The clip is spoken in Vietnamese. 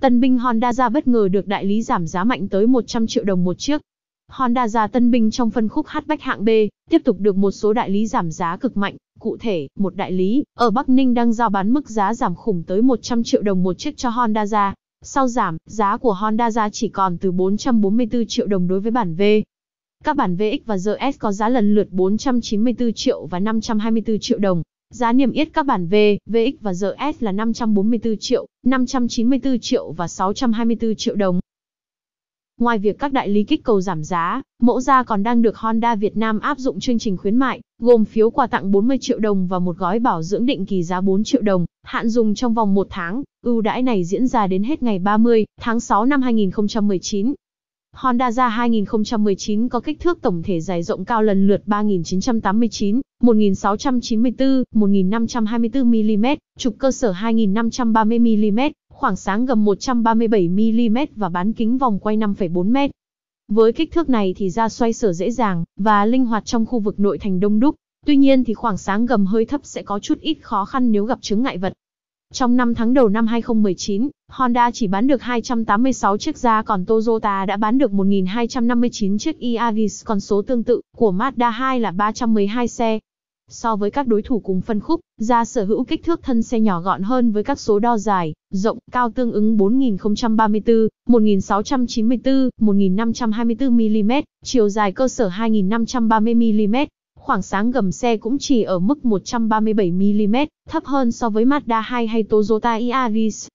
Tân binh Honda ra bất ngờ được đại lý giảm giá mạnh tới 100 triệu đồng một chiếc. Honda ra tân binh trong phân khúc hatchback hạng B, tiếp tục được một số đại lý giảm giá cực mạnh. Cụ thể, một đại lý ở Bắc Ninh đang giao bán mức giá giảm khủng tới 100 triệu đồng một chiếc cho Honda ra. Sau giảm, giá của Honda ra chỉ còn từ 444 triệu đồng đối với bản V. Các bản VX và ZS có giá lần lượt 494 triệu và 524 triệu đồng. Giá niêm yết các bản V, VX và RS là 544 triệu, 594 triệu và 624 triệu đồng. Ngoài việc các đại lý kích cầu giảm giá, mẫu ra còn đang được Honda Việt Nam áp dụng chương trình khuyến mại, gồm phiếu quà tặng 40 triệu đồng và một gói bảo dưỡng định kỳ giá 4 triệu đồng, hạn dùng trong vòng 1 tháng. Ưu đãi này diễn ra đến hết ngày 30 tháng 6 năm 2019. Honda ra 2019 có kích thước tổng thể dài rộng cao lần lượt 3989, 1694, 1524mm, trục cơ sở 2530mm, khoảng sáng gầm 137mm và bán kính vòng quay 5,4m. Với kích thước này thì ra xoay sở dễ dàng và linh hoạt trong khu vực nội thành đông đúc. Tuy nhiên thì khoảng sáng gầm hơi thấp sẽ có chút ít khó khăn nếu gặp chứng ngại vật, trong 5 tháng đầu năm 2019, Honda chỉ bán được 286 chiếc ra còn Toyota đã bán được 1.259 chiếc ERVs còn số tương tự của Mazda 2 là 312 xe. So với các đối thủ cùng phân khúc, ra sở hữu kích thước thân xe nhỏ gọn hơn với các số đo dài, rộng, cao tương ứng 4034, 1694, 1524 mm, chiều dài cơ sở 2530 mm, khoảng sáng gầm xe cũng chỉ ở mức 137mm, thấp hơn so với Mazda 2 hay Toyota Iaris.